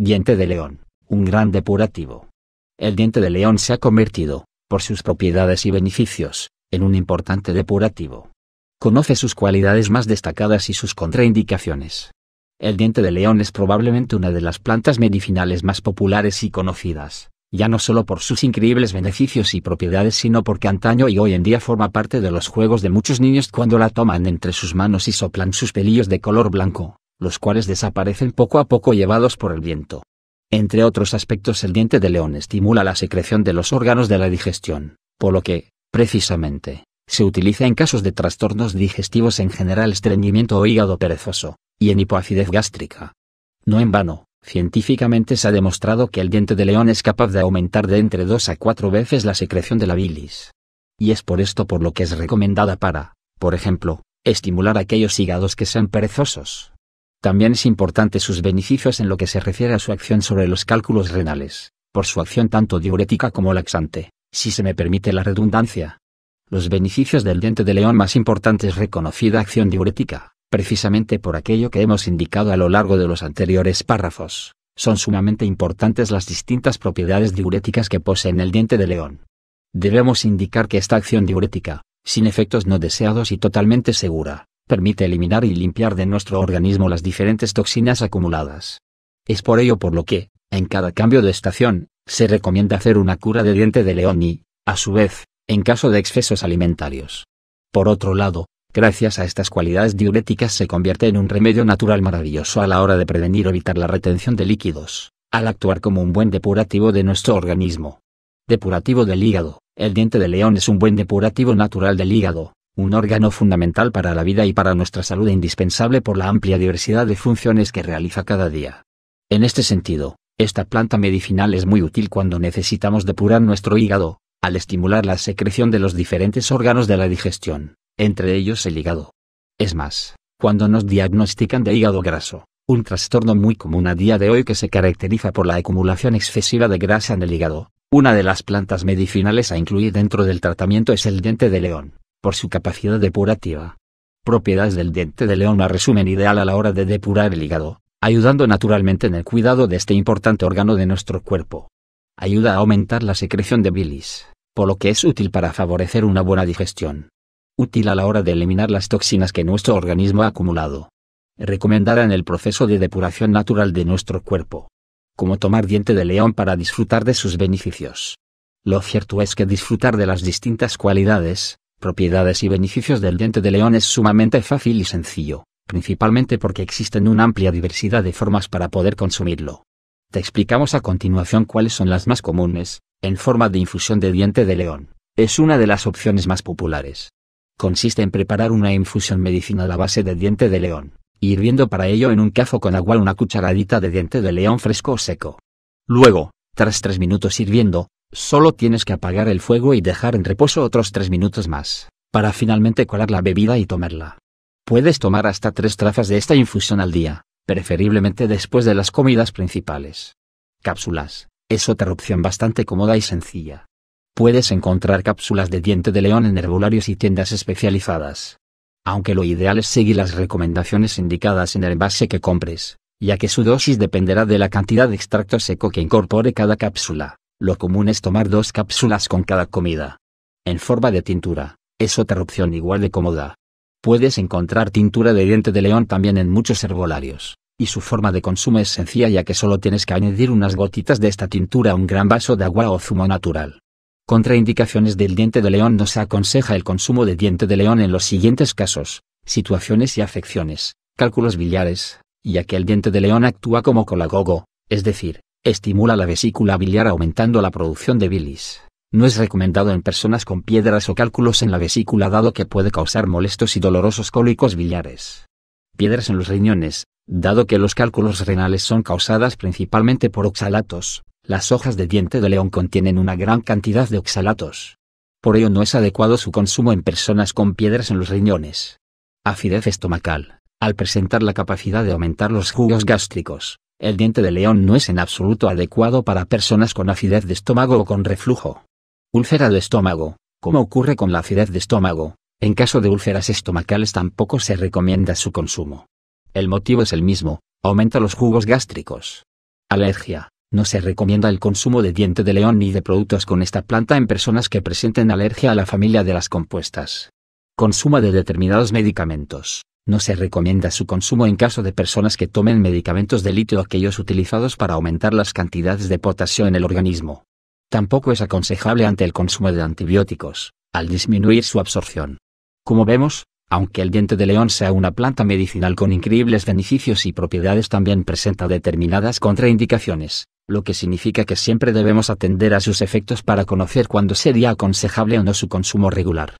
Diente de león, un gran depurativo. El diente de león se ha convertido, por sus propiedades y beneficios, en un importante depurativo. Conoce sus cualidades más destacadas y sus contraindicaciones. El diente de león es probablemente una de las plantas medicinales más populares y conocidas, ya no solo por sus increíbles beneficios y propiedades, sino porque antaño y hoy en día forma parte de los juegos de muchos niños cuando la toman entre sus manos y soplan sus pelillos de color blanco, los cuales desaparecen poco a poco llevados por el viento. Entre otros aspectos el diente de león estimula la secreción de los órganos de la digestión, por lo que, precisamente, se utiliza en casos de trastornos digestivos en general estreñimiento o hígado perezoso, y en hipoacidez gástrica. No en vano, científicamente se ha demostrado que el diente de león es capaz de aumentar de entre 2 a 4 veces la secreción de la bilis. Y es por esto por lo que es recomendada para, por ejemplo, estimular aquellos hígados que sean perezosos. También es importante sus beneficios en lo que se refiere a su acción sobre los cálculos renales, por su acción tanto diurética como laxante, si se me permite la redundancia. Los beneficios del diente de león más importantes reconocida acción diurética, precisamente por aquello que hemos indicado a lo largo de los anteriores párrafos, son sumamente importantes las distintas propiedades diuréticas que poseen el diente de león. Debemos indicar que esta acción diurética, sin efectos no deseados y totalmente segura, permite eliminar y limpiar de nuestro organismo las diferentes toxinas acumuladas. Es por ello por lo que, en cada cambio de estación, se recomienda hacer una cura de diente de león y, a su vez, en caso de excesos alimentarios. Por otro lado, gracias a estas cualidades diuréticas se convierte en un remedio natural maravilloso a la hora de prevenir o evitar la retención de líquidos, al actuar como un buen depurativo de nuestro organismo. Depurativo del hígado. El diente de león es un buen depurativo natural del hígado, un órgano fundamental para la vida y para nuestra salud e indispensable por la amplia diversidad de funciones que realiza cada día. En este sentido, esta planta medicinal es muy útil cuando necesitamos depurar nuestro hígado, al estimular la secreción de los diferentes órganos de la digestión, entre ellos el hígado. Es más, cuando nos diagnostican de hígado graso, un trastorno muy común a día de hoy que se caracteriza por la acumulación excesiva de grasa en el hígado, una de las plantas medicinales a incluir dentro del tratamiento es el diente de león, por su capacidad depurativa. Propiedades del diente de león a resumen ideal a la hora de depurar el hígado, ayudando naturalmente en el cuidado de este importante órgano de nuestro cuerpo. Ayuda a aumentar la secreción de bilis, por lo que es útil para favorecer una buena digestión. Útil a la hora de eliminar las toxinas que nuestro organismo ha acumulado. Recomendada en el proceso de depuración natural de nuestro cuerpo. Como tomar diente de león para disfrutar de sus beneficios. Lo cierto es que disfrutar de las distintas cualidades, propiedades y beneficios del diente de león es sumamente fácil y sencillo, principalmente porque existen una amplia diversidad de formas para poder consumirlo. Te explicamos a continuación cuáles son las más comunes, en forma de infusión de diente de león. Es una de las opciones más populares. Consiste en preparar una infusión medicinal a base de diente de león, hirviendo para ello en un cazo con agua una cucharadita de diente de león fresco o seco. Luego, tras tres minutos hirviendo, Solo tienes que apagar el fuego y dejar en reposo otros tres minutos más, para finalmente colar la bebida y tomarla. Puedes tomar hasta tres trazas de esta infusión al día, preferiblemente después de las comidas principales. Cápsulas, es otra opción bastante cómoda y sencilla. Puedes encontrar cápsulas de diente de león en herbolarios y tiendas especializadas. Aunque lo ideal es seguir las recomendaciones indicadas en el envase que compres, ya que su dosis dependerá de la cantidad de extracto seco que incorpore cada cápsula. Lo común es tomar dos cápsulas con cada comida. En forma de tintura, es otra opción igual de cómoda. Puedes encontrar tintura de diente de león también en muchos herbolarios, y su forma de consumo es sencilla ya que solo tienes que añadir unas gotitas de esta tintura a un gran vaso de agua o zumo natural. Contraindicaciones del diente de león no se aconseja el consumo de diente de león en los siguientes casos, situaciones y afecciones, cálculos biliares, ya que el diente de león actúa como colagogo, es decir, Estimula la vesícula biliar aumentando la producción de bilis. No es recomendado en personas con piedras o cálculos en la vesícula dado que puede causar molestos y dolorosos cólicos biliares. Piedras en los riñones, dado que los cálculos renales son causadas principalmente por oxalatos, las hojas de diente de león contienen una gran cantidad de oxalatos. Por ello no es adecuado su consumo en personas con piedras en los riñones. Acidez estomacal, al presentar la capacidad de aumentar los jugos gástricos, el diente de león no es en absoluto adecuado para personas con acidez de estómago o con reflujo. Úlcera de estómago, como ocurre con la acidez de estómago, en caso de úlceras estomacales tampoco se recomienda su consumo. El motivo es el mismo, aumenta los jugos gástricos. Alergia. No se recomienda el consumo de diente de león ni de productos con esta planta en personas que presenten alergia a la familia de las compuestas. Consuma de determinados medicamentos. No se recomienda su consumo en caso de personas que tomen medicamentos de litio aquellos utilizados para aumentar las cantidades de potasio en el organismo. Tampoco es aconsejable ante el consumo de antibióticos, al disminuir su absorción. Como vemos, aunque el diente de león sea una planta medicinal con increíbles beneficios y propiedades también presenta determinadas contraindicaciones, lo que significa que siempre debemos atender a sus efectos para conocer cuándo sería aconsejable o no su consumo regular.